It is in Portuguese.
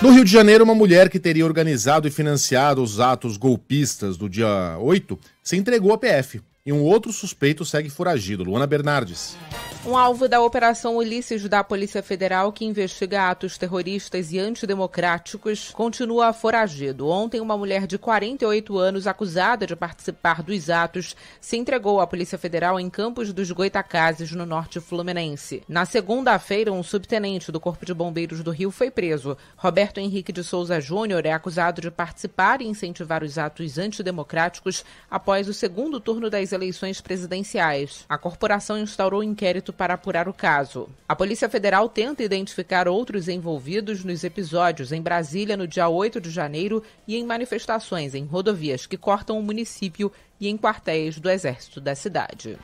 No Rio de Janeiro, uma mulher que teria organizado e financiado os atos golpistas do dia 8 se entregou à PF e um outro suspeito segue foragido, Luana Bernardes. Um alvo da Operação Ulisses da Polícia Federal, que investiga atos terroristas e antidemocráticos, continua foragido. Ontem, uma mulher de 48 anos, acusada de participar dos atos, se entregou à Polícia Federal em Campos dos Goitacazes, no norte fluminense. Na segunda-feira, um subtenente do Corpo de Bombeiros do Rio foi preso. Roberto Henrique de Souza Júnior é acusado de participar e incentivar os atos antidemocráticos após o segundo turno das eleições presidenciais. A corporação instaurou um inquérito inquérito para apurar o caso. A Polícia Federal tenta identificar outros envolvidos nos episódios em Brasília no dia 8 de janeiro e em manifestações em rodovias que cortam o município e em quartéis do Exército da cidade.